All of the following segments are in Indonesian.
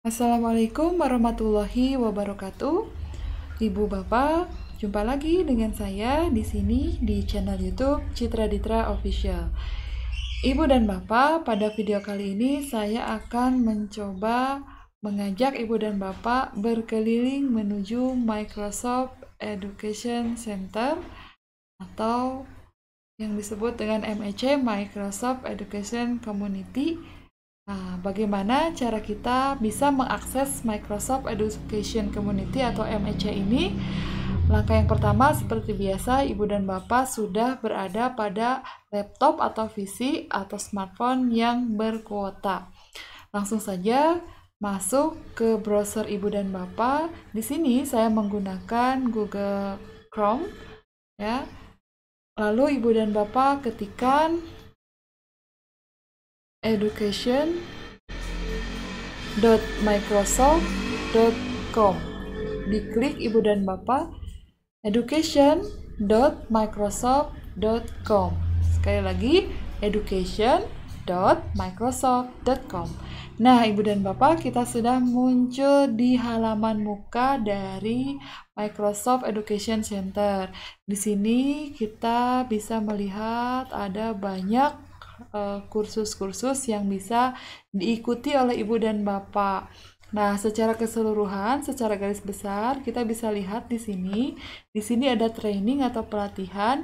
Assalamualaikum warahmatullahi wabarakatuh. Ibu Bapak, jumpa lagi dengan saya di sini di channel YouTube Citra Ditra Official. Ibu dan Bapak, pada video kali ini saya akan mencoba mengajak Ibu dan Bapak berkeliling menuju Microsoft Education Center atau yang disebut dengan MEC Microsoft Education Community Nah, bagaimana cara kita bisa mengakses Microsoft Education Community atau MEC ini? Langkah yang pertama, seperti biasa, ibu dan bapak sudah berada pada laptop atau PC atau smartphone yang berkuota. Langsung saja masuk ke browser ibu dan bapak. Di sini saya menggunakan Google Chrome, ya. Lalu ibu dan bapak ketikan education.microsoft.com Diklik Ibu dan Bapak education.microsoft.com Sekali lagi education.microsoft.com Nah, Ibu dan Bapak, kita sudah muncul di halaman muka dari Microsoft Education Center. Di sini kita bisa melihat ada banyak Eh, kursus-kursus uh, yang bisa diikuti oleh ibu dan bapak. Nah, secara keseluruhan, secara garis besar, kita bisa lihat di sini. Di sini ada training atau pelatihan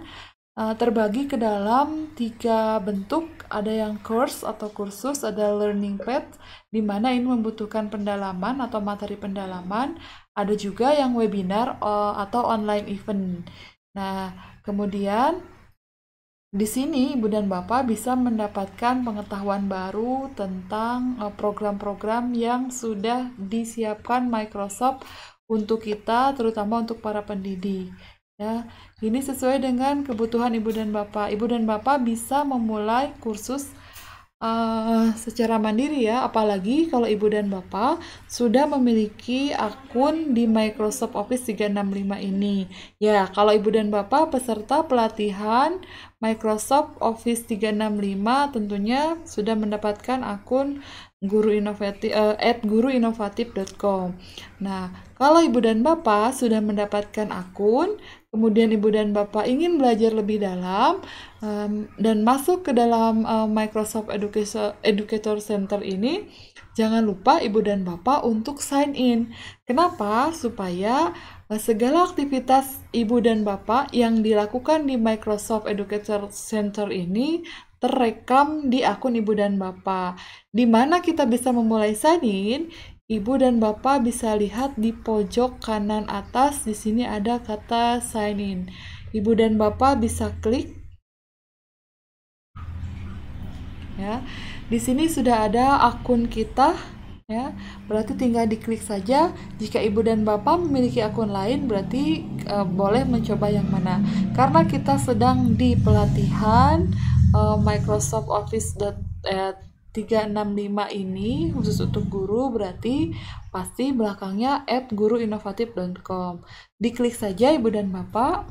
uh, terbagi ke dalam tiga bentuk. Ada yang course atau kursus, ada learning path, di mana ini membutuhkan pendalaman atau materi pendalaman. Ada juga yang webinar uh, atau online event. Nah, kemudian di sini Ibu dan Bapak bisa mendapatkan pengetahuan baru tentang eh, program-program yang sudah disiapkan Microsoft untuk kita, terutama untuk para pendidik. Ya, ini sesuai dengan kebutuhan Ibu dan Bapak. Ibu dan Bapak bisa memulai kursus uh, secara mandiri ya, apalagi kalau ibu dan bapak sudah memiliki akun di Microsoft Office 365 ini. Ya, kalau ibu dan bapak peserta pelatihan Microsoft Office 365 tentunya sudah mendapatkan akun guru inovatif uh, at guruinovatif.com. Nah, kalau ibu dan bapak sudah mendapatkan akun, kemudian ibu dan bapak ingin belajar lebih dalam um, dan masuk ke dalam uh, Microsoft Education, Educator Center ini, jangan lupa ibu dan bapak untuk sign in. Kenapa? Supaya eh, segala aktivitas ibu dan bapak yang dilakukan di Microsoft Educator Center ini terekam di akun ibu dan bapak. Di mana kita bisa memulai sign-in? Ibu dan bapak bisa lihat di pojok kanan atas, di sini ada kata sign in. Ibu dan bapak bisa klik. Ya. Di sini sudah ada akun kita ya. Berarti tinggal diklik saja. Jika ibu dan bapak memiliki akun lain berarti e, boleh mencoba yang mana. Karena kita sedang di pelatihan uh, Microsoft Office dot, 365 eh, ini khusus untuk guru berarti pasti belakangnya at guruinovatif.com. Diklik saja Ibu dan Bapak.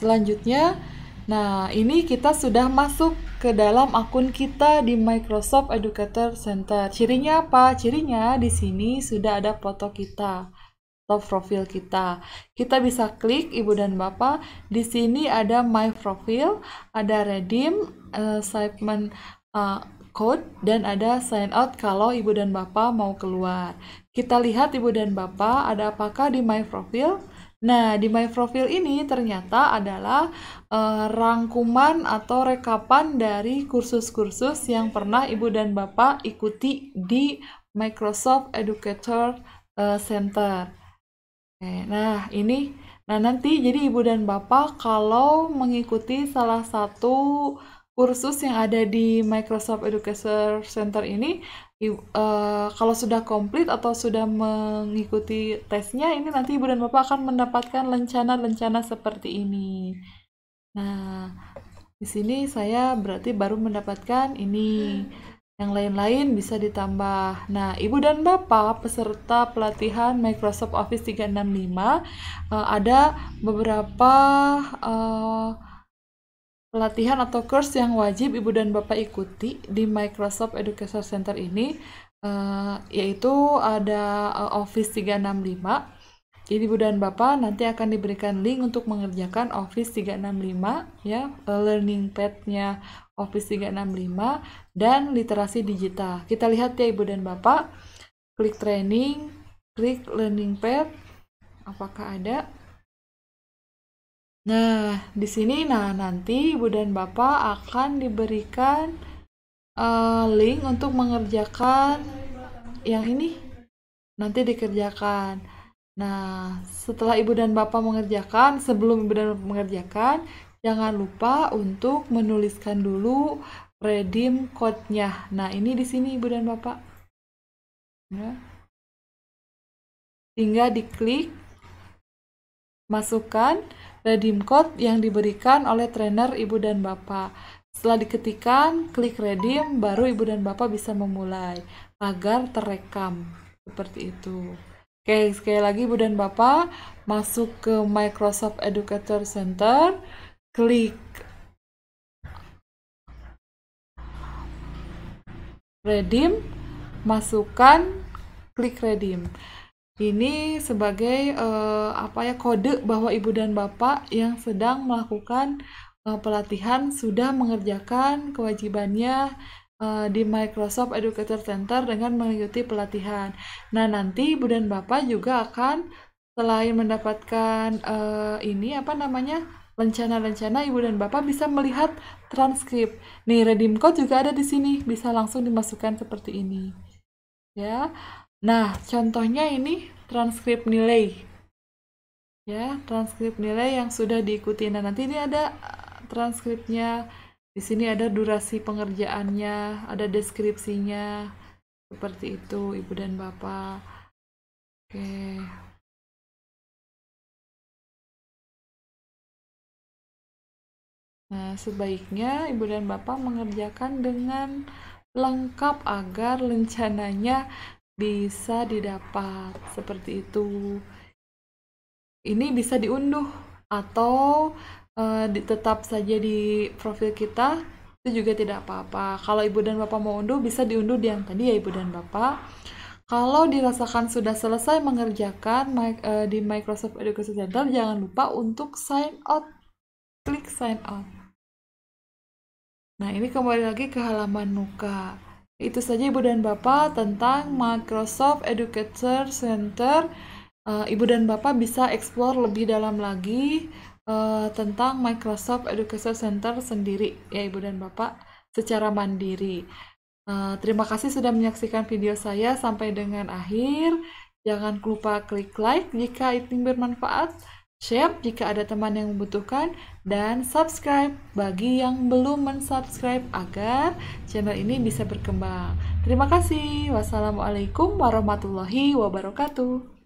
Selanjutnya, nah ini kita sudah masuk ke dalam akun kita di Microsoft Educator Center. Cirinya apa? Cirinya di sini sudah ada foto kita love profile kita. Kita bisa klik ibu dan bapak. Di sini ada my profile, ada redeem, uh, eh, statement uh, eh, code, dan ada sign out kalau ibu dan bapak mau keluar. Kita lihat ibu dan bapak ada apakah di my profile. Nah, di My Profile ini ternyata adalah uh, rangkuman atau rekapan dari kursus-kursus yang pernah Ibu dan Bapak ikuti di Microsoft Educator uh, Center. Nah, ini nah nanti jadi ibu dan bapak kalau mengikuti salah satu kursus yang ada di Microsoft Education Center ini ibu, uh, eh, kalau sudah komplit atau sudah mengikuti tesnya ini nanti ibu dan bapak akan mendapatkan lencana-lencana seperti ini. Nah, di sini saya berarti baru mendapatkan ini. Yang lain-lain bisa ditambah. Nah, Ibu dan Bapak peserta pelatihan Microsoft Office 365 uh, eh, ada beberapa uh, pelatihan atau course yang wajib Ibu dan Bapak ikuti di Microsoft Education Center ini uh, yaitu ada uh, Office 365. Jadi Ibu dan Bapak nanti akan diberikan link untuk mengerjakan Office 365 ya, learning pad-nya Office 365 dan literasi digital. Kita lihat ya Ibu dan Bapak, klik training, klik learning path. Apakah ada? Nah, di sini nah nanti Ibu dan Bapak akan diberikan uh, link untuk mengerjakan yang ini. Nanti dikerjakan. Nah, setelah Ibu dan Bapak mengerjakan, sebelum Ibu dan Bapak mengerjakan, jangan lupa untuk menuliskan dulu redeem code-nya. Nah, ini di sini Ibu dan Bapak. Ya. Tinggal diklik masukkan redeem code yang diberikan oleh trainer Ibu dan Bapak. Setelah diketikkan, klik redeem, baru Ibu dan Bapak bisa memulai agar terekam seperti itu. Oke, sekali lagi Ibu dan Bapak masuk ke Microsoft Educator Center klik redeem masukkan klik redeem ini sebagai uh, apa ya kode bahwa ibu dan bapak yang sedang melakukan uh, pelatihan sudah mengerjakan kewajibannya uh, di Microsoft Educator Center dengan mengikuti pelatihan. Nah nanti ibu dan bapak juga akan selain mendapatkan ini apa namanya Rencana-rencana ibu dan bapak bisa melihat transkrip. Nih, redeem code juga ada di sini, bisa langsung dimasukkan seperti ini. Ya. Nah, contohnya ini transkrip nilai. Ya, transkrip nilai yang sudah diikuti. Nah, nanti ini ada eh, transkripnya. Di sini ada durasi pengerjaannya, ada deskripsinya. Seperti itu, Ibu dan Bapak. Oke. Okay. Nah, sebaiknya ibu dan bapak mengerjakan dengan lengkap agar rencananya bisa didapat seperti itu. Ini bisa diunduh atau uh, tetap saja di profil kita itu juga tidak apa-apa. Kalau ibu dan bapak mau unduh bisa diunduh di yang tadi ya ibu dan bapak. Kalau dirasakan sudah selesai mengerjakan eh, di Microsoft Education Center, jangan lupa untuk sign out. Klik sign out. Nah, ini kembali lagi ke halaman Nuka. Itu saja Ibu dan Bapak tentang Microsoft Educator Center. Uh, Ibu dan Bapak bisa explore lebih dalam lagi uh, tentang Microsoft Educator Center sendiri ya Ibu dan Bapak secara mandiri. Uh, terima kasih sudah menyaksikan video saya sampai dengan akhir. Jangan lupa klik like jika ini bermanfaat share jika ada teman yang membutuhkan, dan subscribe bagi yang belum mensubscribe agar channel ini bisa berkembang. Terima kasih. Wassalamualaikum warahmatullahi wabarakatuh.